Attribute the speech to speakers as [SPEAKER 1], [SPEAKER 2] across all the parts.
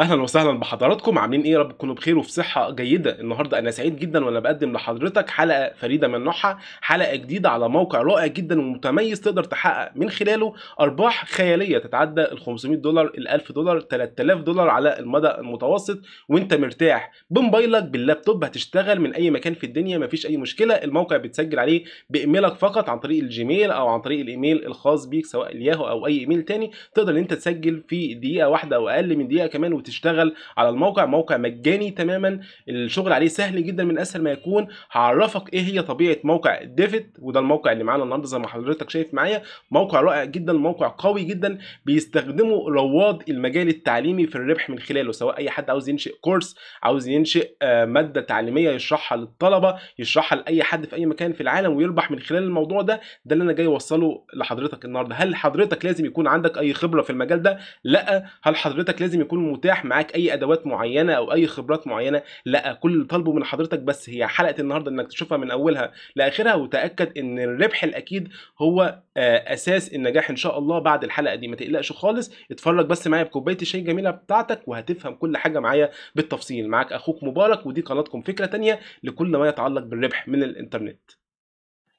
[SPEAKER 1] اهلا وسهلا بحضراتكم عاملين ايه رب تكونوا بخير وفي صحه جيده النهارده انا سعيد جدا وانا بقدم لحضرتك حلقه فريده من نوعها حلقه جديده على موقع رائع جدا ومتميز تقدر تحقق من خلاله ارباح خياليه تتعدى ال 500 دولار ال 1000 دولار 3000 دولار على المدى المتوسط وانت مرتاح بموبايلك باللابتوب هتشتغل من اي مكان في الدنيا مفيش اي مشكله الموقع بتسجل عليه بايميلك فقط عن طريق الجيميل او عن طريق الايميل الخاص بيك سواء الياهو او اي ايميل تاني تقدر انت تسجل في دقيقه واحده او اقل من دقيقه كمان تشتغل على الموقع موقع مجاني تماما الشغل عليه سهل جدا من اسهل ما يكون هعرفك ايه هي طبيعه موقع ديفيد وده الموقع اللي معانا النهارده زي ما حضرتك شايف معايا موقع رائع جدا موقع قوي جدا بيستخدمه رواد المجال التعليمي في الربح من خلاله سواء اي حد عاوز ينشئ كورس عاوز ينشئ آه، ماده تعليميه يشرحها للطلبه يشرحها لاي حد في اي مكان في العالم ويربح من خلال الموضوع ده ده اللي انا جاي اوصله لحضرتك النهارده هل حضرتك لازم يكون عندك اي خبره في المجال ده لا هل حضرتك لازم يكون متاح متاح معاك اي ادوات معينه او اي خبرات معينه لا كل اللي طالبه من حضرتك بس هي حلقه النهارده انك تشوفها من اولها لاخرها وتاكد ان الربح الاكيد هو آه، اساس النجاح ان شاء الله بعد الحلقه دي ما تقلقش خالص اتفرج بس معايا بكوبايه الشاي الجميله بتاعتك وهتفهم كل حاجه معايا بالتفصيل معاك اخوك مبارك ودي قناتكم فكره تانية لكل ما يتعلق بالربح من الانترنت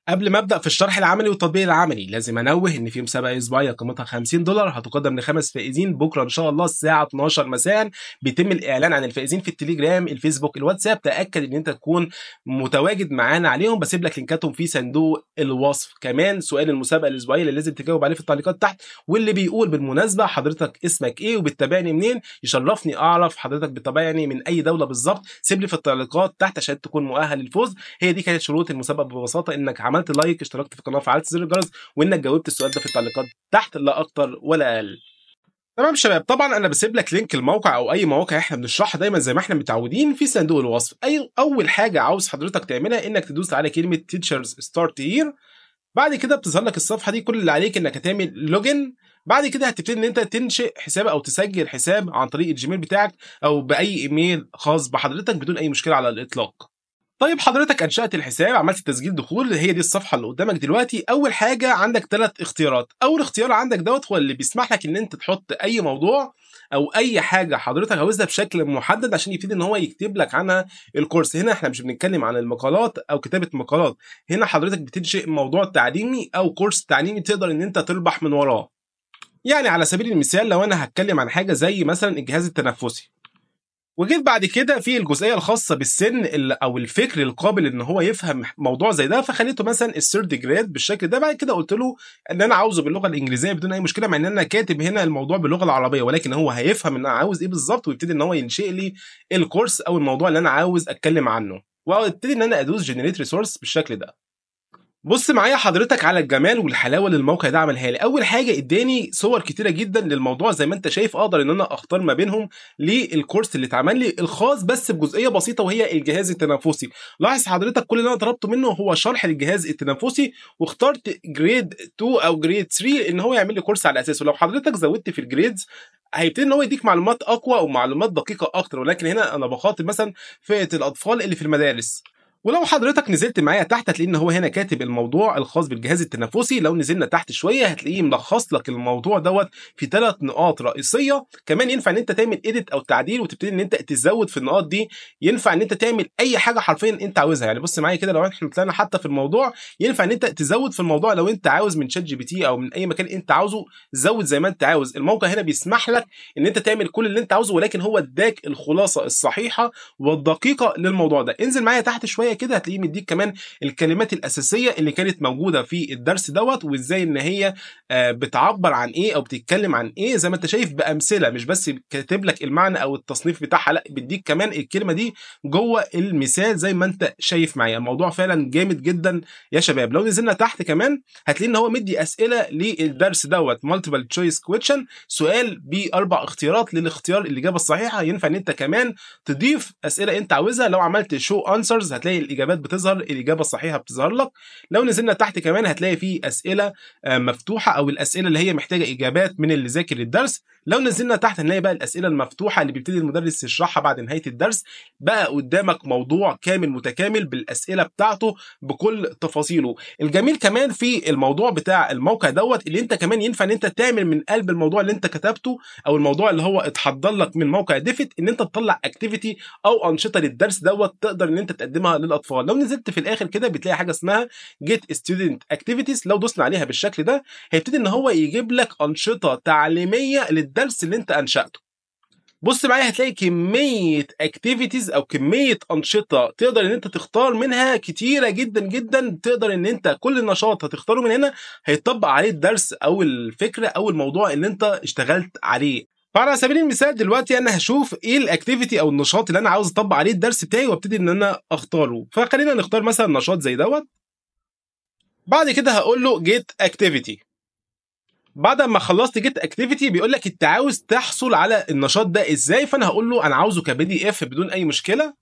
[SPEAKER 1] قبل ما ابدا في الشرح العملي والتطبيق العملي لازم انوه ان في مسابقه اسبوعيه قيمتها 50 دولار هتقدم لخمس فائزين بكره ان شاء الله الساعه 12 مساء بيتم الاعلان عن الفائزين في التليجرام الفيسبوك الواتساب تاكد ان انت تكون متواجد معانا عليهم بسيب لك لينكاتهم في صندوق الوصف كمان سؤال المسابقه الاسبوعيه اللي لازم تجاوب عليه في التعليقات تحت واللي بيقول بالمناسبه حضرتك اسمك ايه وبتتابعني منين يشرفني اعرف حضرتك بتتابعني من اي دوله بالظبط سيب لي في التعليقات تحت عشان تكون مؤهل للفوز هي دي كانت شروط المسابقه ببساطه انك عملت لايك اشتركت في القناه فعلت زر الجرس وانك جاوبت السؤال ده في التعليقات تحت لا اكتر ولا اقل تمام شباب طبعا انا بسيب لك لينك الموقع او اي مواقع احنا بنشرحها دايما زي ما احنا متعودين في صندوق الوصف اي اول حاجه عاوز حضرتك تعملها انك تدوس على كلمه تيتشرز ستارت يير بعد كده بتظهر لك الصفحه دي كل اللي عليك انك تعمل لوجن بعد كده هتبتدي ان انت تنشئ حساب او تسجل حساب عن طريق الجيميل بتاعك او باي ايميل خاص بحضرتك بدون اي مشكله على الاطلاق طيب حضرتك انشات الحساب عملت تسجيل دخول هي دي الصفحه اللي قدامك دلوقتي اول حاجه عندك ثلاث اختيارات اول اختيار عندك دوت هو اللي بيسمح لك ان انت تحط اي موضوع او اي حاجه حضرتك عاوزها بشكل محدد عشان يبتدي ان هو يكتب لك عنها الكورس هنا احنا مش بنتكلم عن المقالات او كتابه مقالات هنا حضرتك بتنشئ موضوع تعليمي او كورس تعليمي تقدر ان انت تربح من وراه يعني على سبيل المثال لو انا هتكلم عن حاجه زي مثلا الجهاز التنفسي وجيت بعد كده في الجزئيه الخاصه بالسن او الفكر القابل ان هو يفهم موضوع زي ده فخليته مثلا الثيرد جريد بالشكل ده بعد كده قلت له ان انا عاوزه باللغه الانجليزيه بدون اي مشكله مع ان انا كاتب هنا الموضوع باللغه العربيه ولكن هو هيفهم ان انا عاوز ايه بالظبط ويبتدي ان هو ينشئ لي الكورس او الموضوع اللي انا عاوز اتكلم عنه وابتدي ان انا ادوس جنريت ريسورس بالشكل ده بص معايا حضرتك على الجمال والحلاوه اللي الموقع ده عملها لي اول حاجه اداني صور كتيره جدا للموضوع زي ما انت شايف اقدر ان انا اختار ما بينهم للكورس اللي اتعمل لي الخاص بس بجزئيه بسيطه وهي الجهاز التنفسي لاحظ حضرتك كل اللي انا طلبته منه هو شرح للجهاز التنفسي واخترت جريد 2 او جريد 3 ان هو يعمل لي كورس على اساسه لو حضرتك زودت في الجريدز هيبتدي ان هو يديك معلومات اقوى ومعلومات دقيقه اكتر ولكن هنا انا بخاطب مثلا فئه الاطفال اللي في المدارس ولو حضرتك نزلت معايا تحت هتلاقي ان هو هنا كاتب الموضوع الخاص بالجهاز التنفسي لو نزلنا تحت شويه هتلاقيه ملخص لك الموضوع دوت في ثلاث نقاط رئيسيه كمان ينفع ان انت تعمل ايديت او تعديل وتبتدي ان انت تزود في النقاط دي ينفع ان انت تعمل اي حاجه حرفيا انت عاوزها يعني بص معايا كده لو احنا طلعنا حتى في الموضوع ينفع ان انت تزود في الموضوع لو انت عاوز من شات جي بي تي او من اي مكان انت عاوزه زود زي ما انت عاوز الموقع هنا بيسمح لك ان انت تعمل كل اللي انت عاوزه ولكن هو اداك الخلاصه الصحيحه والدقيقه للموضوع ده انزل معايا تحت شويه شويه كده هتلاقيه مديك كمان الكلمات الاساسيه اللي كانت موجوده في الدرس دوت وازاي ان هي آه، بتعبر عن ايه او بتتكلم عن ايه زي ما انت شايف بامثله مش بس كاتب لك المعنى او التصنيف بتاعها لا بيديك كمان الكلمه دي جوه المثال زي ما انت شايف معايا الموضوع فعلا جامد جدا يا شباب لو نزلنا تحت كمان هتلاقي ان هو مدي اسئله للدرس دوت مالتيبل تشويس كويشن سؤال باربع اختيارات للاختيار الاجابه الصحيحه ينفع ان انت كمان تضيف اسئله انت عاوزها لو عملت شو انسرز هتلاقي الاجابات بتظهر الاجابه الصحيحه بتظهر لك لو نزلنا تحت كمان هتلاقي فيه اسئله آه، مفتوحه او الاسئله اللي هي محتاجه اجابات من اللي ذاكر الدرس لو نزلنا تحت هنلاقي بقى الاسئله المفتوحه اللي بيبتدي المدرس يشرحها بعد نهايه الدرس بقى قدامك موضوع كامل متكامل بالاسئله بتاعته بكل تفاصيله الجميل كمان في الموضوع بتاع الموقع دوت اللي انت كمان ينفع ان انت تعمل من قلب الموضوع اللي انت كتبته او الموضوع اللي هو اتحضر لك من موقع ديفيت ان انت تطلع اكتيفيتي او انشطه للدرس دوت تقدر ان انت تقدمها للاطفال لو نزلت في الاخر كده بتلاقي حاجه اسمها جيت ستودنت اكتيفيتيز لو دوسنا عليها بالشكل ده هيبتدي ان هو يجيب لك انشطه تعليميه لل الدرس اللي انت انشاته بص معايا هتلاقي كميه اكتيفيتيز او كميه انشطه تقدر ان انت تختار منها كتيره جدا جدا تقدر ان انت كل نشاط هتختاره من هنا هيطبق عليه الدرس او الفكره او الموضوع اللي انت اشتغلت عليه فعلى سبيل المثال دلوقتي انا هشوف ايه الاكتيفيتي او النشاط اللي انا عاوز اطبق عليه الدرس بتاعي وابتدي ان انا اختاره فخلينا نختار مثلا نشاط زي دوت بعد كده هقول له جيت اكتيفيتي بعد ما خلصت جيت اكتيفيتي بيقول لك انت عاوز تحصل على النشاط ده ازاي فانا هقول له انا عاوزه كبي دي إيه اف بدون اي مشكله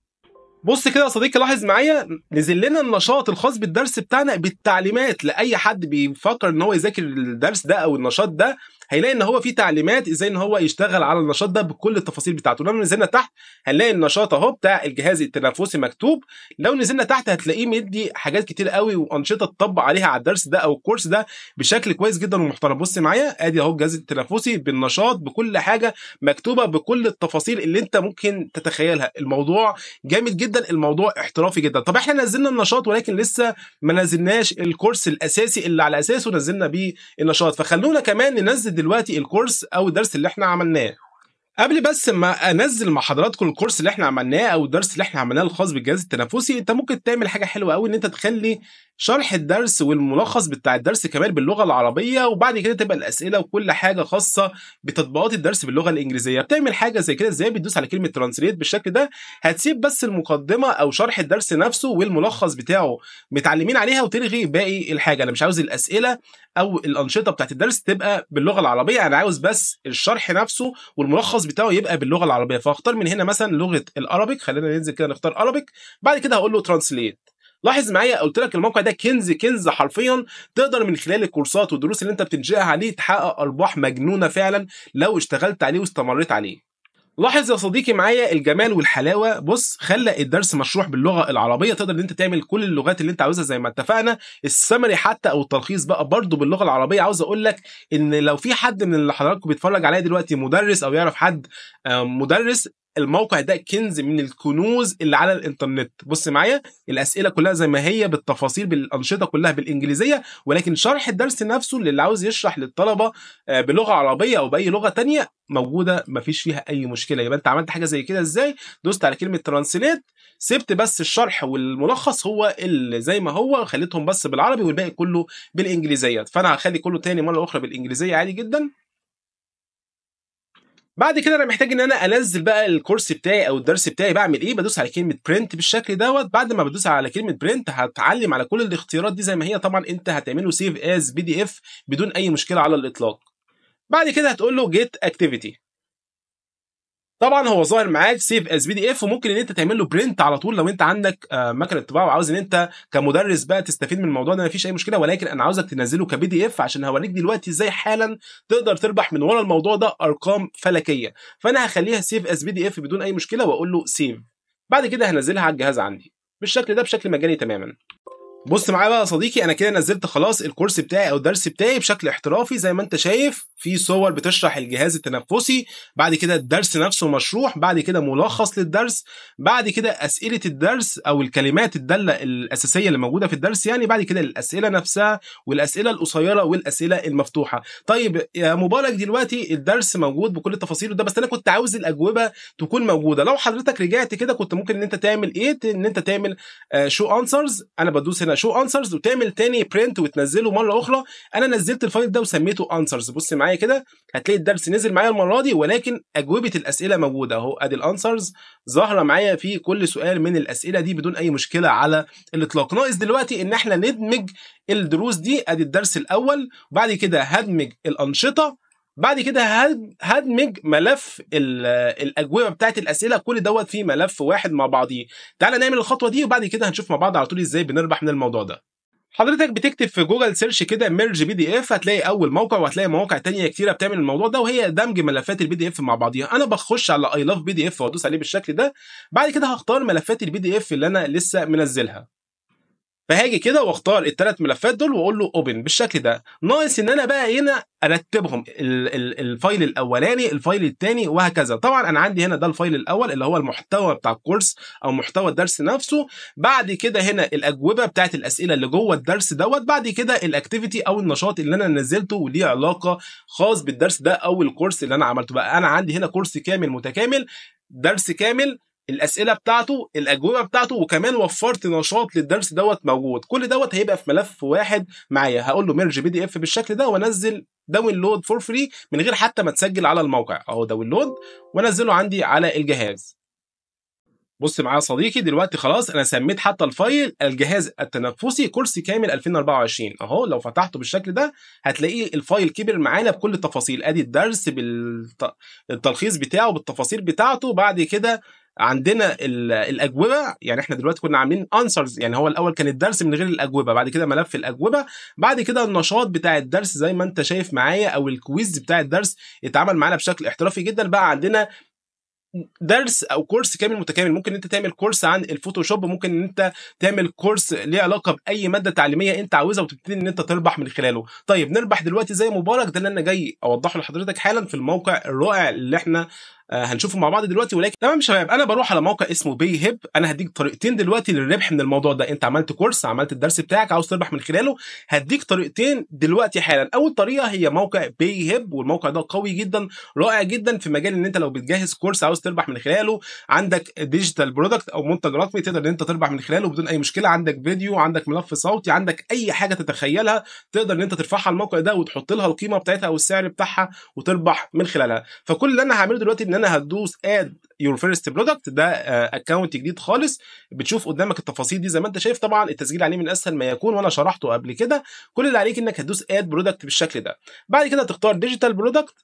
[SPEAKER 1] بص كده يا صديقي لاحظ معايا نزل لنا النشاط الخاص بالدرس بتاعنا بالتعليمات لاي حد بيفكر ان هو يذاكر الدرس ده او النشاط ده هيلاقي ان هو في تعليمات ازاي ان هو يشتغل على النشاط ده بكل التفاصيل بتاعته لو نزلنا تحت هنلاقي النشاط اهو بتاع الجهاز التنفسي مكتوب لو نزلنا تحت هتلاقيه مدي حاجات كتير قوي وانشطه تطبق عليها على الدرس ده او الكورس ده بشكل كويس جدا ومحترم بص معايا ادي اهو الجهاز التنفسي بالنشاط بكل حاجه مكتوبه بكل التفاصيل اللي انت ممكن تتخيلها الموضوع جامد جدا الموضوع احترافي جدا طب احنا نزلنا النشاط ولكن لسه ما نزلناش الكورس الاساسي اللي على اساسه نزلنا بيه النشاط فخلونا كمان ننزل دلوقتي الكورس او الدرس اللي احنا عملناه قبل بس ما انزل مع حضراتكم الكورس اللي احنا عملناه او الدرس اللي احنا عملناه الخاص بالجهاز التنافسي انت ممكن تعمل حاجه حلوه قوي ان انت تخلي شرح الدرس والملخص بتاع الدرس كمان باللغه العربيه وبعد كده تبقى الاسئله وكل حاجه خاصه بتطبيقات الدرس باللغه الانجليزيه بتعمل حاجه زي كده ازاي بتدوس على كلمه ترانسليت بالشكل ده هتسيب بس المقدمه او شرح الدرس نفسه والملخص بتاعه متعلمين عليها وتلغي باقي الحاجه انا مش عاوز الاسئله او الانشطه بتاعت الدرس تبقى باللغه العربيه انا عاوز بس الشرح نفسه والملخص بتاعه يبقى باللغه العربيه فاختار من هنا مثلا لغه الارابيك خلينا ننزل كده نختار ارابيك بعد كده هقول له ترانسليت لاحظ معايا قلت لك الموقع ده كنز كنز حرفيا تقدر من خلال الكورسات والدروس اللي انت بتنشئها عليه تحقق ارباح مجنونه فعلا لو اشتغلت عليه واستمريت عليه لاحظ يا صديقي معايا الجمال والحلاوه بص خلى الدرس مشروح باللغه العربيه تقدر ان انت تعمل كل اللغات اللي انت عاوزها زي ما اتفقنا السمري حتى او التلخيص بقى برضه باللغه العربيه عاوز اقول لك ان لو في حد من اللي حضراتكم بيتفرج عليا دلوقتي مدرس او يعرف حد آه، مدرس الموقع ده كنز من الكنوز اللي على الانترنت بص معايا الاسئله كلها زي ما هي بالتفاصيل بالانشطه كلها بالانجليزيه ولكن شرح الدرس نفسه للي عاوز يشرح للطلبه آه، بلغه عربيه او باي لغه تانية موجوده مفيش فيها اي مشكله يبقى انت عملت حاجه زي كده ازاي دوست على كلمه ترانسليت سبت بس الشرح والملخص هو اللي زي ما هو خليتهم بس بالعربي والباقي كله بالانجليزيه فانا هخلي كله تاني مره اخرى بالانجليزيه عادي جدا بعد كده انا محتاج ان انا انزل بقى الكورس بتاعي او الدرس بتاعي بعمل ايه بدوس على كلمه برنت بالشكل دوت بعد ما بدوس على كلمه برنت هتعلم على كل الاختيارات دي زي ما هي طبعا انت هتعمله سيف از بي دي اف بدون اي مشكله على الاطلاق بعد كده هتقول له جيت اكتيفيتي طبعا هو ظاهر معاك سيف اس بي دي اف وممكن ان انت تعمل له برنت على طول لو انت عندك آه، مكنه طباعه وعاوز ان انت كمدرس بقى تستفيد من الموضوع ده مفيش اي مشكله ولكن انا عاوزك تنزله كبي دي اف عشان هوريك دلوقتي ازاي حالا تقدر تربح من ورا الموضوع ده ارقام فلكيه فانا هخليها سيف اس بي دي اف بدون اي مشكله واقول له سيف بعد كده هنزلها على الجهاز عندي بالشكل ده بشكل مجاني تماما بص معايا بقى يا صديقي انا كده نزلت خلاص الكورس بتاعي او الدرس بتاعي بشكل احترافي زي ما انت شايف في صور بتشرح الجهاز التنفسي بعد كده الدرس نفسه مشروح بعد كده ملخص للدرس بعد كده اسئله الدرس او الكلمات الداله الاساسيه اللي موجوده في الدرس يعني بعد كده الاسئله نفسها والاسئله القصيره والاسئله المفتوحه طيب يا مبارك دلوقتي الدرس موجود بكل تفاصيله ده بس انا كنت عاوز الاجوبه تكون موجوده لو حضرتك رجعت كده كنت ممكن ان انت تعمل ايه ان انت تعمل شو آه، انسرز انا بدوس هنا كده شو انسرز وتعمل تاني برنت وتنزله مره اخرى انا نزلت الفايل ده وسميته انسرز بص معايا كده هتلاقي الدرس نزل معايا المره دي ولكن اجوبه الاسئله موجوده اهو ادي الانسرز ظاهره معايا في كل سؤال من الاسئله دي بدون اي مشكله على الاطلاق ناقص دلوقتي ان احنا ندمج الدروس دي ادي الدرس الاول وبعد كده هدمج الانشطه بعد كده هدمج ملف الاجوبه بتاعت الاسئله كل دوت في ملف واحد مع بعضيه تعالى نعمل الخطوه دي وبعد كده هنشوف مع بعض على طول ازاي بنربح من الموضوع ده حضرتك بتكتب في جوجل سيرش كده ميرج بي دي اف هتلاقي اول موقع وهتلاقي مواقع تانية كتيره بتعمل الموضوع ده وهي دمج ملفات البي دي اف مع بعضيها انا بخش على اي لاف بي دي اف وادوس عليه بالشكل ده بعد كده هختار ملفات البي دي اف اللي انا لسه منزلها فهاجي كده واختار الثلاث ملفات دول واقول له اوبن بالشكل ده ناقص ان انا بقى هنا ارتبهم الفايل الاولاني الفايل الثاني وهكذا طبعا انا عندي هنا ده الفايل الاول اللي هو المحتوى بتاع الكورس او محتوى الدرس نفسه بعد كده هنا الاجوبه بتاعت الاسئله اللي جوه الدرس دوت بعد كده الاكتيفيتي او النشاط اللي انا نزلته وليه علاقه خاص بالدرس ده او الكورس اللي انا عملته بقى انا عندي هنا كورس كامل متكامل درس كامل الاسئله بتاعته الاجوبه بتاعته وكمان وفرت نشاط للدرس دوت موجود كل دوت هيبقى في ملف واحد معايا هقول له ميرج بي دي اف بالشكل ده وانزل داونلود فور فري من غير حتى ما تسجل على الموقع اهو داونلود وانزله عندي على الجهاز بص معايا صديقي دلوقتي خلاص انا سميت حتى الفايل الجهاز التنفسي كرسي كامل 2024 اهو لو فتحته بالشكل ده هتلاقيه الفايل كبر معانا بكل التفاصيل ادي الدرس بالتلخيص بتاعه بالتفاصيل بتاعته بعد كده عندنا الاجوبه يعني احنا دلوقتي كنا عاملين انسرز يعني هو الاول كان الدرس من غير الاجوبه بعد كده ملف الاجوبه بعد كده النشاط بتاع الدرس زي ما انت شايف معايا او الكويز بتاع الدرس اتعمل معانا بشكل احترافي جدا بقى عندنا درس او كورس كامل متكامل ممكن انت تعمل كورس عن الفوتوشوب ممكن ان انت تعمل كورس ليه علاقه باي ماده تعليميه انت عاوزها وتبتدي ان انت تربح من خلاله طيب نربح دلوقتي زي مبارك ده اللي انا جاي اوضحه لحضرتك حالا في الموقع الرائع اللي احنا آه، هنشوفه مع بعض دلوقتي ولكن تمام شباب انا بروح على موقع اسمه باي هيب انا هديك طريقتين دلوقتي للربح من الموضوع ده انت عملت كورس عملت الدرس بتاعك عاوز تربح من خلاله هديك طريقتين دلوقتي حالا اول طريقه هي موقع باي هيب والموقع ده قوي جدا رائع جدا في مجال ان انت لو بتجهز كورس عاوز تربح من خلاله عندك ديجيتال برودكت او منتج رقمي تقدر ان انت تربح من خلاله بدون اي مشكله عندك فيديو عندك ملف صوتي عندك اي حاجه تتخيلها تقدر ان انت ترفعها على الموقع ده وتحط لها القيمه بتاعتها او السعر بتاعها وتربح من خلالها فكل اللي انا هعمله دلوقتي ان انا هتدوس اد يور فيرست برودكت ده اكونت آه، جديد خالص بتشوف قدامك التفاصيل دي زي ما انت شايف طبعا التسجيل عليه من اسهل ما يكون وانا شرحته قبل كده كل اللي عليك انك هتدوس اد برودكت بالشكل ده بعد كده تختار ديجيتال برودكت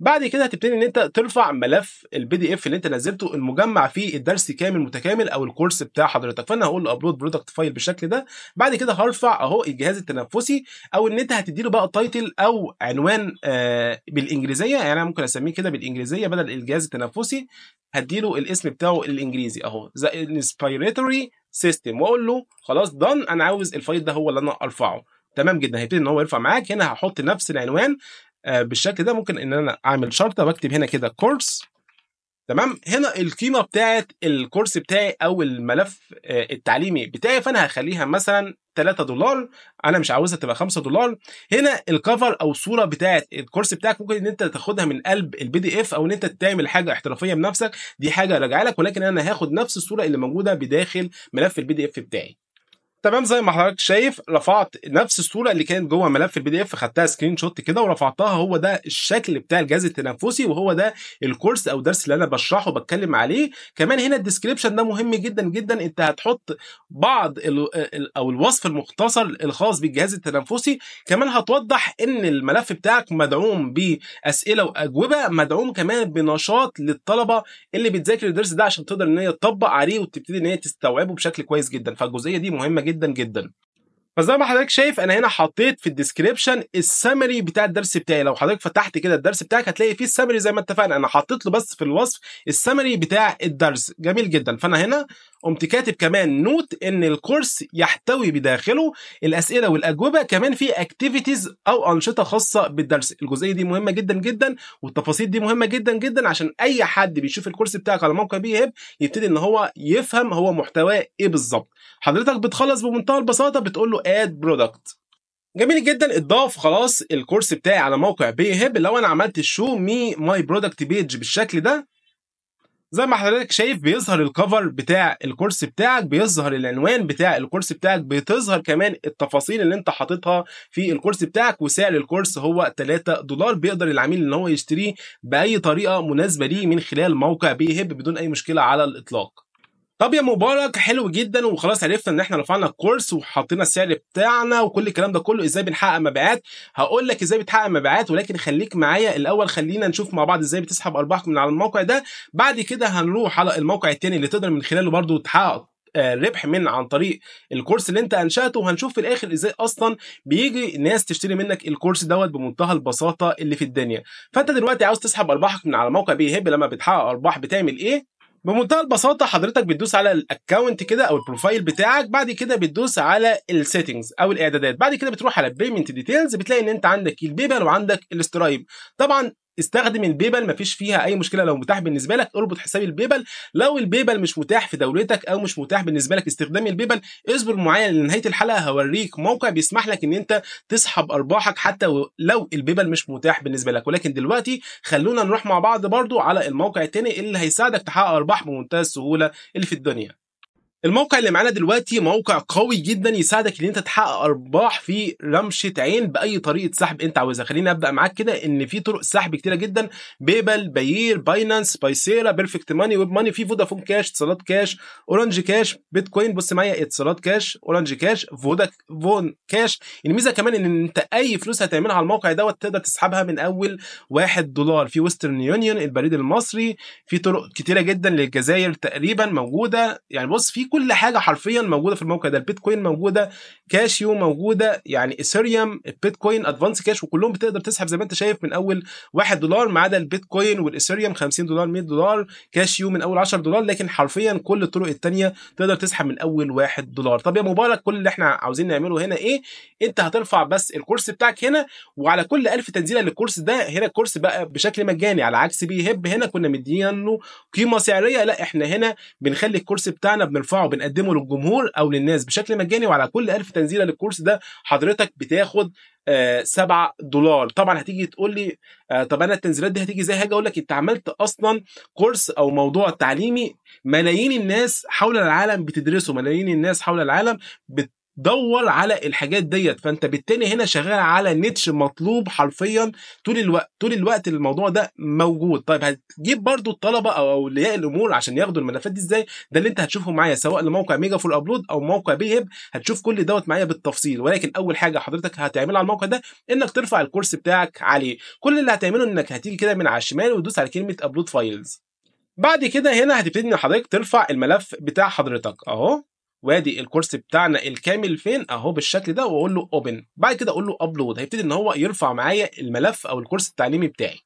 [SPEAKER 1] بعد كده هتبتدي ان انت ترفع ملف البي دي اف اللي انت نزلته المجمع فيه الدرس كامل متكامل او الكورس بتاع حضرتك فانا هقول له ابلود برودكت فايل بالشكل ده بعد كده هرفع اهو الجهاز التنفسي او ان انت هتدي له بقى تايتل او عنوان آه بالانجليزيه يعني انا ممكن اسميه كده بالانجليزيه بدل الجهاز التنفسي هدي له الاسم بتاعه الانجليزي اهو ذا انسبيريتوري سيستم واقول له خلاص دان انا عاوز الفايل ده هو اللي انا ارفعه تمام جدا هيبتدي ان هو يرفع معاك هنا هحط نفس العنوان آه، بالشكل ده ممكن ان انا اعمل شرطه واكتب هنا كده كورس تمام هنا القيمه بتاعه الكورس بتاعي او الملف آه، التعليمي بتاعي فانا هخليها مثلا 3 دولار انا مش عاوزها تبقى 5 دولار هنا الكفر او الصوره بتاعه الكورس بتاعك ممكن ان انت تاخدها من قلب البي دي اف او ان انت تعمل حاجه احترافيه بنفسك دي حاجه راجعه لك ولكن انا هاخد نفس الصوره اللي موجوده بداخل ملف البي دي اف بتاعي تمام زي ما حضرتك شايف رفعت نفس الصوره اللي كانت جوه ملف البي دي اف خدتها سكرين شوت كده ورفعتها هو ده الشكل بتاع الجهاز التنفسي وهو ده الكورس او الدرس اللي انا بشرحه بتكلم عليه كمان هنا الديسكريبشن ده مهم جدا جدا انت هتحط بعض او الوصف المختصر الخاص بالجهاز التنفسي كمان هتوضح ان الملف بتاعك مدعوم باسئله واجوبه مدعوم كمان بنشاط للطلبه اللي بتذاكر الدرس ده عشان تقدر ان هي تطبق عليه وتبتدي ان هي تستوعبه بشكل كويس جدا فالجزئيه دي مهمه جدا جدا جدا فزي ما حضرتك شايف انا هنا حطيت في الديسكريبشن السمري بتاع الدرس بتاعي لو حضرتك فتحت كده الدرس بتاعك هتلاقي فيه السمري زي ما اتفقنا انا حطيت له بس في الوصف السمري بتاع الدرس جميل جدا فانا هنا قمت كاتب كمان نوت ان الكورس يحتوي بداخله الاسئله والاجوبه كمان في اكتيفيتيز او انشطه خاصه بالدرس الجزئيه دي مهمه جدا جدا والتفاصيل دي مهمه جدا جدا عشان اي حد بيشوف الكورس بتاعك على موقع بي هيب يبتدي ان هو يفهم هو محتواه ايه بالظبط حضرتك بتخلص بمنتهى البساطه بتقول له اد برودكت جميل جدا اتضاف خلاص الكورس بتاعي على موقع بي هيب لو انا عملت شو مي ماي برودكت بيج بالشكل ده زي ما حضرتك شايف بيظهر الكفر بتاع الكورس بتاعك بيظهر العنوان بتاع الكورس بتاعك بتظهر كمان التفاصيل اللي انت حاططها في الكورس بتاعك وسعر الكورس هو 3 دولار بيقدر العميل ان هو يشتريه باي طريقه مناسبه ليه من خلال موقع بيهب بدون اي مشكله على الاطلاق طب يا مبارك حلو جدا وخلاص عرفنا ان احنا رفعنا الكورس وحطينا السعر بتاعنا وكل الكلام ده كله ازاي بنحقق مبيعات هقول لك ازاي بتحقق مبيعات ولكن خليك معايا الاول خلينا نشوف مع بعض ازاي بتسحب ارباحك من على الموقع ده بعد كده هنروح على الموقع التاني اللي تقدر من خلاله برضو تحقق آه، ربح من عن طريق الكورس اللي انت انشاته وهنشوف في الاخر ازاي اصلا بيجي ناس تشتري منك الكورس دوت بمنتهى البساطه اللي في الدنيا فانت دلوقتي عاوز تسحب ارباحك من على موقع بيهب لما بتحقق ارباح بتعمل ايه بمنتهى البساطه حضرتك بتدوس على الاكونت كده او البروفايل بتاعك بعد كده بتدوس على السيتنجز او الاعدادات بعد كده بتروح على البيمنت ديتيلز بتلاقي ان انت عندك البيبل وعندك الاسترايب طبعا استخدم البيبل مفيش فيها اي مشكله لو متاح بالنسبه لك اربط حساب البيبل لو البيبل مش متاح في دولتك او مش متاح بالنسبه لك استخدام البيبل اصبر معايا لنهايه الحلقه هوريك موقع بيسمح لك ان انت تسحب ارباحك حتى لو البيبل مش متاح بالنسبه لك ولكن دلوقتي خلونا نروح مع بعض برضو على الموقع التاني اللي هيساعدك تحقق ارباح بمنتهى السهوله اللي في الدنيا الموقع اللي معانا دلوقتي موقع قوي جدا يساعدك ان انت تحقق ارباح في رمشه عين باي طريقه سحب انت عاوزها خليني ابدا معاك كده ان في طرق سحب كتيره جدا بيبل باير باينانس بايسيرا بيرفكت ماني ويب ماني في فودافون كاش اتصالات كاش اورنج كاش بيتكوين بص معايا اتصالات كاش اورنج كاش فودا فون كاش الميزه كمان ان انت اي فلوس هتعملها على الموقع دوت تقدر تسحبها من اول 1 دولار في وسترن يونيون البريد المصري في طرق كتيره جدا للجزائر تقريبا موجوده يعني بص في كل حاجه حرفيا موجوده في الموقع ده البيتكوين موجوده كاشيو موجوده يعني اثيريوم البيتكوين ادفانس كاش وكلهم بتقدر تسحب زي ما انت شايف من اول 1 دولار ما عدا البيتكوين والاثيريوم 50 دولار 100 دولار كاشيو من اول 10 دولار لكن حرفيا كل الطرق الثانيه تقدر تسحب من اول 1 دولار طب يا مبارك كل اللي احنا عاوزين نعمله هنا ايه انت هترفع بس الكورس بتاعك هنا وعلى كل 1000 تنزيله للكورس ده هنا الكورس بقى بشكل مجاني على عكس بي هب هنا كنا مدينه قيمه سعريه لا احنا هنا بنخلي الكورس بتاعنا بنرفع بندفعه بنقدمه للجمهور او للناس بشكل مجاني وعلى كل 1000 تنزيله للكورس ده حضرتك بتاخد 7 آه، دولار طبعا هتيجي تقول لي آه، طب انا التنزيلات دي هتيجي ازاي هاجي اقول لك انت عملت اصلا كورس او موضوع تعليمي ملايين الناس حول العالم بتدرسه ملايين الناس حول العالم بت دور على الحاجات ديت فانت بالتالي هنا شغال على نيتش مطلوب حرفيا طول الوقت طول الوقت الموضوع ده موجود طيب هتجيب برضو الطلبه او اولياء الامور عشان ياخدوا الملفات دي ازاي ده اللي انت هتشوفه معايا سواء لموقع ميجا فول ابلود او موقع بيهب هتشوف كل دوت معايا بالتفصيل ولكن اول حاجه حضرتك هتعملها على الموقع ده انك ترفع الكورس بتاعك عليه كل اللي هتعمله انك هتيجي كده من على الشمال وتدوس على كلمه ابلود فايلز بعد كده هنا هتبتدي ان حضرتك ترفع الملف بتاع حضرتك اهو وادي الكورس بتاعنا الكامل فين اهو بالشكل ده واقول له اوبن بعد كده اقول له ابلود هيبتدي ان هو يرفع معايا الملف او الكورس التعليمي بتاعي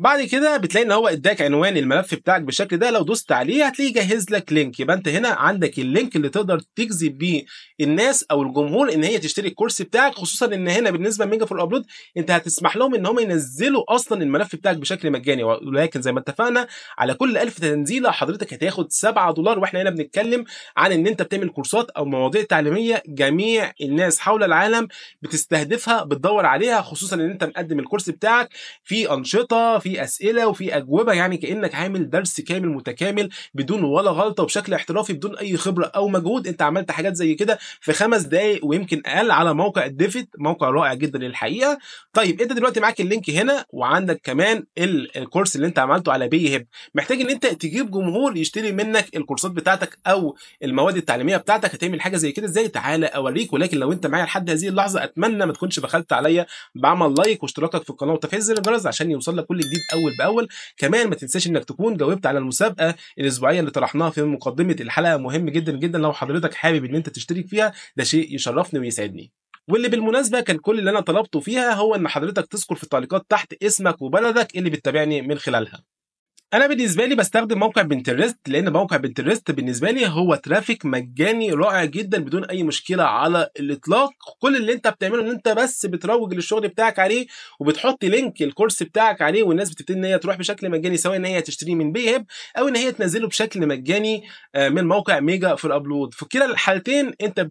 [SPEAKER 1] بعد كده بتلاقي ان هو اداك عنوان الملف بتاعك بالشكل ده لو دوست عليه هتلاقيه جهز لك لينك يبقى انت هنا عندك اللينك اللي تقدر تجذب بيه الناس او الجمهور ان هي تشتري الكورس بتاعك خصوصا ان هنا بالنسبه لميجا فور ابلود انت هتسمح لهم ان هم ينزلوا اصلا الملف بتاعك بشكل مجاني ولكن زي ما اتفقنا على كل 1000 تنزيله حضرتك هتاخد 7 دولار واحنا هنا بنتكلم عن ان انت بتعمل كورسات او مواضيع تعليميه جميع الناس حول العالم بتستهدفها بتدور عليها خصوصا ان انت مقدم الكورس بتاعك في انشطه في في اسئله وفي اجوبه يعني كانك عامل درس كامل متكامل بدون ولا غلطه وبشكل احترافي بدون اي خبره او مجهود انت عملت حاجات زي كده في خمس دقائق ويمكن اقل على موقع الديفيت موقع رائع جدا للحقيقه طيب انت دلوقتي معاك اللينك هنا وعندك كمان الكورس اللي انت عملته على بي هيب محتاج ان انت تجيب جمهور يشتري منك الكورسات بتاعتك او المواد التعليميه بتاعتك هتعمل حاجه زي كده ازاي تعالى اوريك ولكن لو انت معايا لحد هذه اللحظه اتمنى ما تكونش دخلت عليا بعمل لايك واشتراكك في القناه وتفعيل زر الجرس عشان يوصل لك كل جديد الجديد اول باول كمان ما تنساش انك تكون جاوبت على المسابقه الاسبوعيه اللي طرحناها في مقدمه الحلقه مهم جدا جدا لو حضرتك حابب ان انت تشترك فيها ده شيء يشرفني ويسعدني واللي بالمناسبه كان كل اللي انا طلبته فيها هو ان حضرتك تذكر في التعليقات تحت اسمك وبلدك اللي بتتابعني من خلالها انا بالنسبه لي بستخدم موقع بنترست لان موقع بنترست بالنسبه لي هو ترافيك مجاني رائع جدا بدون اي مشكله على الاطلاق كل اللي انت بتعمله ان انت بس بتروج للشغل بتاعك عليه وبتحط لينك الكورس بتاعك عليه والناس بتبتدي ان هي تروح بشكل مجاني سواء ان هي تشتريه من بيهب او ان هي تنزله بشكل مجاني آه، من موقع ميجا في الابلود في كلا الحالتين انت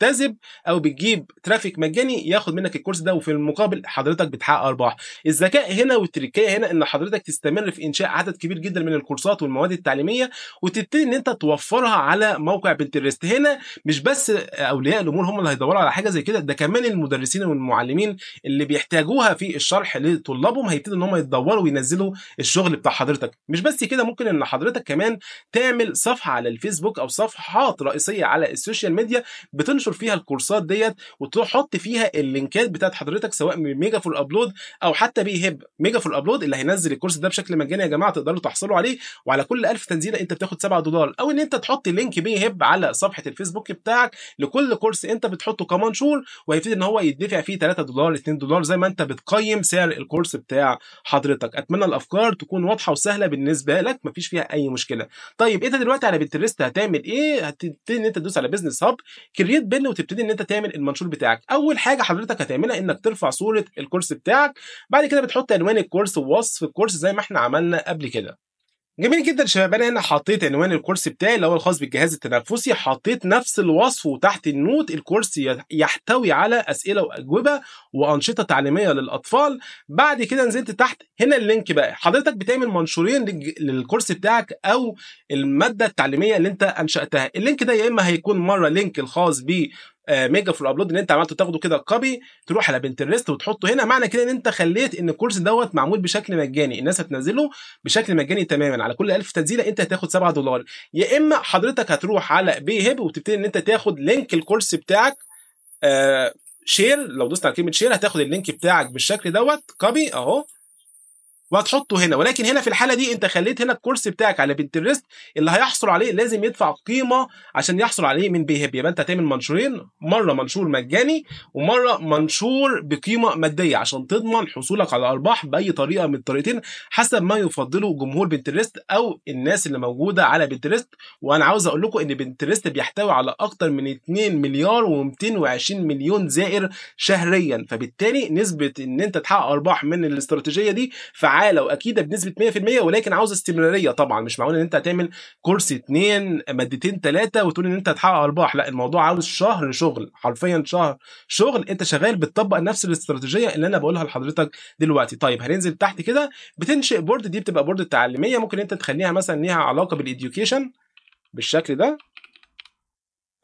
[SPEAKER 1] بتكتذب او بتجيب ترافيك مجاني ياخد منك الكورس ده وفي المقابل حضرتك بتحقق ارباح الذكاء هنا والتركيه هنا ان حضرتك تستمر في انشاء عدد كبير جدا من الكورسات والمواد التعليميه وتبتدي ان انت توفرها على موقع بنترست هنا مش بس اولياء الامور هم اللي هيدوروا على حاجه زي كده ده كمان المدرسين والمعلمين اللي بيحتاجوها في الشرح لطلابهم هيبتدوا ان هم يدوروا وينزلوا الشغل بتاع حضرتك مش بس كده ممكن ان حضرتك كمان تعمل صفحه على الفيسبوك او صفحات رئيسيه على السوشيال ميديا بتنشر تنشر فيها الكورسات ديت وتحط فيها اللينكات بتاعت حضرتك سواء من ميجا فول ابلود او حتى بي هيب ميجا فول ابلود اللي هينزل الكورس ده بشكل مجاني يا جماعه تقدروا تحصلوا عليه وعلى كل 1000 تنزيله انت بتاخد 7 دولار او ان انت تحط لينك بي هيب على صفحه الفيسبوك بتاعك لكل كورس انت بتحطه كمنشور وهيبتدي ان هو يدفع فيه 3 دولار 2 دولار زي ما انت بتقيم سعر الكورس بتاع حضرتك اتمنى الافكار تكون واضحه وسهله بالنسبه لك مفيش فيها اي مشكله طيب انت دلوقتي على بنترست هتعمل ايه هتبتدي ان انت تدوس على بزنس هاب كرييت بن وتبتدي ان انت تعمل المنشور بتاعك اول حاجه حضرتك هتعملها انك ترفع صوره الكورس بتاعك بعد كده بتحط عنوان الكورس ووصف الكورس زي ما احنا عملنا قبل كده جميل جدا شباب انا هنا حطيت عنوان الكورس بتاعي اللي هو الخاص بالجهاز التنفسي حطيت نفس الوصف وتحت النوت الكورس يحتوي على اسئله واجوبه وانشطه تعليميه للاطفال بعد كده نزلت تحت هنا اللينك بقى حضرتك بتعمل منشورين للكورس بتاعك او الماده التعليميه اللي انت انشاتها اللينك ده يا اما هيكون مره لينك الخاص ب آه، ميجا في الابلود اللي انت عملته تاخده كده كوبي تروح على بنترست وتحطه هنا معنى كده ان انت خليت ان الكورس دوت معمول بشكل مجاني الناس هتنزله بشكل مجاني تماما على كل 1000 تنزيله انت هتاخد 7 دولار يا اما حضرتك هتروح على بي هيب وتبتدي ان انت تاخد لينك الكورس بتاعك آه شير لو دوست على كلمه شير هتاخد اللينك بتاعك بالشكل دوت كوبي اهو وهتحطه هنا ولكن هنا في الحاله دي انت خليت هنا الكورس بتاعك على بنترست اللي هيحصل عليه لازم يدفع قيمه عشان يحصل عليه من بيهب يبقى انت هتعمل منشورين مره منشور مجاني ومره منشور بقيمه ماديه عشان تضمن حصولك على ارباح باي طريقه من الطريقتين حسب ما يفضله جمهور بنترست او الناس اللي موجوده على بنترست وانا عاوز اقول لكم ان بنترست بيحتوي على اكتر من 2 مليار و220 مليون زائر شهريا فبالتالي نسبه ان انت تحقق ارباح من الاستراتيجيه دي فعلا فعاله واكيده بنسبه 100% ولكن عاوز استمراريه طبعا مش معقول ان انت هتعمل كورس اتنين مادتين ثلاثه وتقول ان انت هتحقق ارباح لا الموضوع عاوز شهر شغل حرفيا شهر شغل انت شغال بتطبق نفس الاستراتيجيه اللي انا بقولها لحضرتك دلوقتي طيب هننزل تحت كده بتنشئ بورد دي بتبقى بورد تعليميه ممكن انت تخليها مثلا ليها علاقه بالاديوكيشن بالشكل ده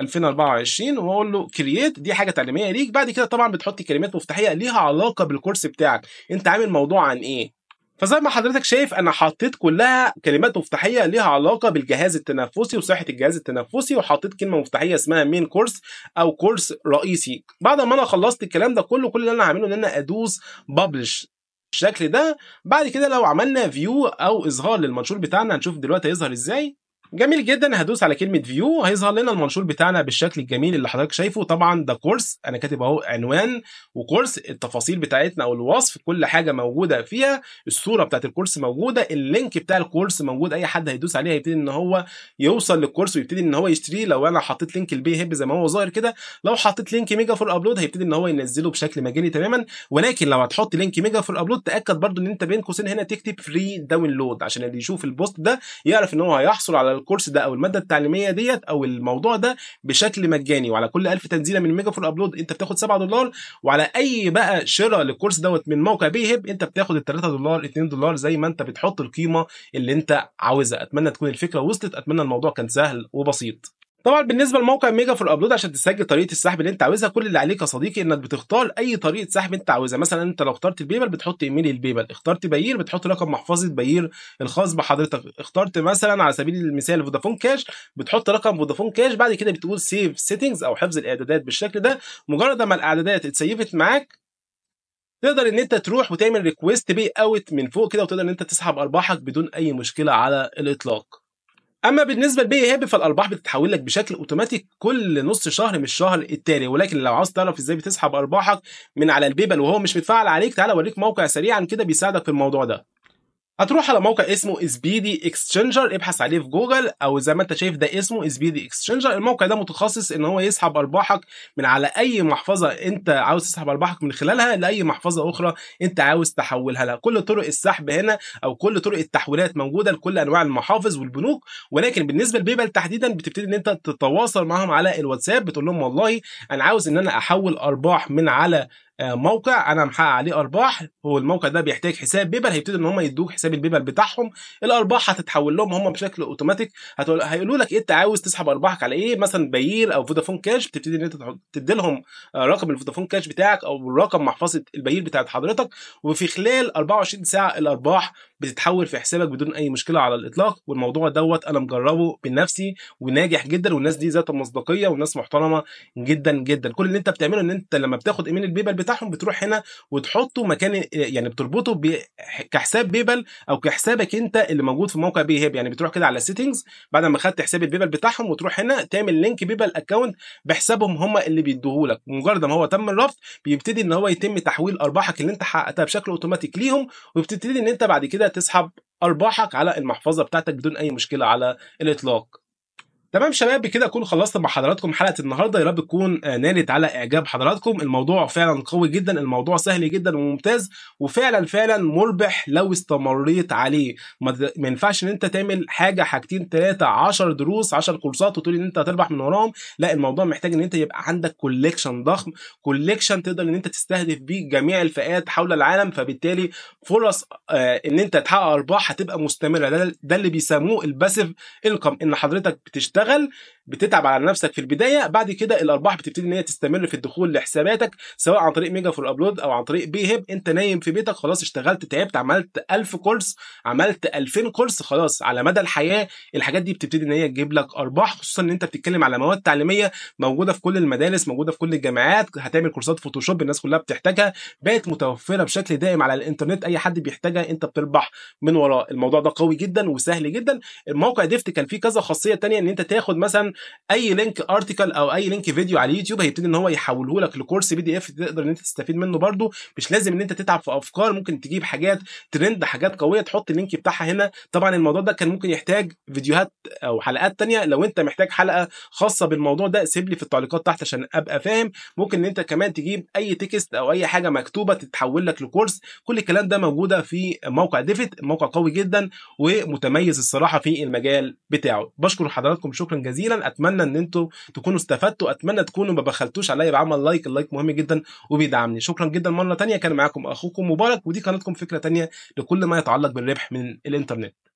[SPEAKER 1] 2024 واقول له كرييت دي حاجه تعليميه ليك بعد كده طبعا بتحط كلمات مفتاحيه ليها علاقه بالكورس بتاعك انت عامل موضوع عن ايه فزي ما حضرتك شايف انا حطيت كلها كلمات مفتاحيه ليها علاقه بالجهاز التنفسي وصحه الجهاز التنفسي وحطيت كلمه مفتاحيه اسمها مين كورس او كورس رئيسي بعد ما انا خلصت الكلام ده كله كل اللي انا هعمله ان انا ادوس ببلش بالشكل ده بعد كده لو عملنا فيو او اظهار للمنشور بتاعنا هنشوف دلوقتي هيظهر ازاي جميل جدا هدوس على كلمه فيو هيظهر لنا المنشور بتاعنا بالشكل الجميل اللي حضرتك شايفه طبعا ده كورس انا كاتب اهو عنوان وكورس التفاصيل بتاعتنا او الوصف كل حاجه موجوده فيها الصوره بتاعت الكورس موجوده اللينك بتاع الكورس موجود اي حد هيدوس عليه هيبتدي ان هو يوصل للكورس ويبتدي ان هو يشتريه لو انا حطيت لينك البي هيب زي ما هو ظاهر كده لو حطيت لينك ميجا فور ابلود هيبتدي ان هو ينزله بشكل مجاني تماما ولكن لو هتحط لينك ميجا فور ابلود تاكد برده ان انت بين قوسين هنا تكتب فري داونلود عشان اللي يشوف البوست ده يعرف ان هو هيحصل على الكورس ده او الماده التعليميه ديت او الموضوع ده بشكل مجاني وعلى كل 1000 تنزيله من ميجا فور ابلود انت بتاخد 7 دولار وعلى اي بقى شراء للكورس دوت من موقع بيهب انت بتاخد ال 3 دولار 2 دولار زي ما انت بتحط القيمه اللي انت عاوزها اتمنى تكون الفكره وصلت اتمنى الموضوع كان سهل وبسيط طبعا بالنسبه لموقع ميجا فور ابلود عشان تسجل طريقه السحب اللي انت عاوزها كل اللي عليك يا صديقي انك بتختار اي طريقه سحب انت عاوزها مثلا انت لو اخترت البيبل بتحط ايميل البيبل اخترت بيير بتحط رقم محفظه بيير الخاص بحضرتك اخترت مثلا على سبيل المثال فودافون كاش بتحط رقم فودافون كاش بعد كده بتقول سيف سيتنجز او حفظ الاعدادات بالشكل ده مجرد ما الاعدادات اتسيفت معاك تقدر ان انت تروح وتعمل ريكويست بي اوت من فوق كده وتقدر ان انت تسحب ارباحك بدون اي مشكله على الاطلاق اما بالنسبه للبي اياب فالارباح بتتحول لك بشكل اوتوماتيك كل نص شهر من الشهر التالي ولكن لو عاوز تعرف ازاي بتسحب ارباحك من على البيبل وهو مش متفعل عليك تعالى اوريك موقع سريعا كده بيساعدك في الموضوع ده هتروح على موقع اسمه سبيدي اكسشينجر ابحث عليه في جوجل او زي ما انت شايف ده اسمه سبيدي اكسشينجر الموقع ده متخصص ان هو يسحب ارباحك من على اي محفظه انت عاوز تسحب ارباحك من خلالها لاي محفظه اخرى انت عاوز تحولها لها كل طرق السحب هنا او كل طرق التحويلات موجوده لكل انواع المحافظ والبنوك ولكن بالنسبه لبيبل تحديدا بتبتدي ان انت تتواصل معاهم على الواتساب بتقول لهم والله انا عاوز ان انا احول ارباح من على آه، موقع انا محقق عليه ارباح هو الموقع ده بيحتاج حساب بيبل هيبتدي ان هم يدوك حساب البيبل بتاعهم الارباح هتتحول لهم هم بشكل اوتوماتيك هيقولوا لك إيه انت عاوز تسحب ارباحك على ايه مثلا بايير او فودافون كاش بتبتدي ان انت تدي لهم آه، رقم الفودافون كاش بتاعك او رقم محفظه البايير بتاعت حضرتك وفي خلال 24 ساعه الارباح بتتحول في حسابك بدون اي مشكله على الاطلاق والموضوع دوت انا مجربه بنفسي وناجح جدا والناس دي ذات مصداقيه وناس محترمه جدا جدا كل اللي انت بتعمله ان انت لما بتاخد ايميل البيبل بتاعهم بتروح هنا وتحطه مكان يعني بتربطه كحساب بيبل او كحسابك انت اللي موجود في موقع بي هاب يعني بتروح كده على سيتنجز بعد ما خدت حساب البيبل بتاعهم وتروح هنا تعمل لينك بيبل اكونت بحسابهم هم اللي بيدوهولك مجرد ما هو تم الربط بيبتدي ان هو يتم تحويل ارباحك اللي انت حققتها بشكل اوتوماتيك ليهم وبتبتدي ان انت بعد كده تسحب ارباحك على المحفظه بتاعتك بدون اي مشكله على الاطلاق تمام شباب بكده اكون خلصت مع حضراتكم حلقه النهارده يا رب تكون آه، نالت على اعجاب حضراتكم الموضوع فعلا قوي جدا الموضوع سهل جدا وممتاز وفعلا فعلا مربح لو استمريت عليه ما ينفعش ان انت تعمل حاجه حاجتين ثلاثه 10 دروس 10 كورسات وتقول ان انت هتربح من وراهم لا الموضوع محتاج ان انت يبقى عندك كوليكشن ضخم كوليكشن تقدر ان انت تستهدف بيه جميع الفئات حول العالم فبالتالي فرص آه، ان انت تحقق ارباح هتبقى مستمره ده, ده اللي بيسموه الباسيف انكم ان حضرتك بتشتغل اشتغل بتتعب على نفسك في البدايه بعد كده الارباح بتبتدي ان هي تستمر في الدخول لحساباتك سواء عن طريق ميجا فور ابلود او عن طريق بي انت نايم في بيتك خلاص اشتغلت تعبت عملت 1000 كورس عملت 2000 كورس خلاص على مدى الحياه الحاجات دي بتبتدي ان هي تجيب لك ارباح خصوصا ان انت بتتكلم على مواد تعليميه موجوده في كل المدارس موجوده في كل الجامعات هتعمل كورسات فوتوشوب الناس كلها بتحتاجها بقت متوفره بشكل دائم على الانترنت اي حد بيحتاجها انت بتربح من وراه الموضوع ده قوي جدا وسهل جدا الموقع ديفت كان فيه كذا خاصيه تانية ان انت تاخد مثلا اي لينك ارتكل او اي لينك فيديو على اليوتيوب هيبتدي ان هو يحوله لك لكورس بي دي اف تقدر ان انت تستفيد منه برده مش لازم ان انت تتعب في افكار ممكن تجيب حاجات ترند حاجات قويه تحط اللينك بتاعها هنا طبعا الموضوع ده كان ممكن يحتاج فيديوهات او حلقات تانية لو انت محتاج حلقه خاصه بالموضوع ده سيب لي في التعليقات تحت عشان ابقى فاهم ممكن ان انت كمان تجيب اي تكست او اي حاجه مكتوبه تتحول لك لكورس كل الكلام ده موجوده في موقع ديفيد موقع قوي جدا ومتميز الصراحه في المجال بتاعه بشكر حضراتكم شكرا جزيلا اتمنى ان انتوا تكونوا استفدتوا اتمنى تكونوا ما بخلتوش عليا بعمل لايك اللايك مهم جدا وبيدعمني شكرا جدا مره ثانيه كان معاكم اخوكم مبارك ودي قناتكم فكره ثانيه لكل ما يتعلق بالربح من الانترنت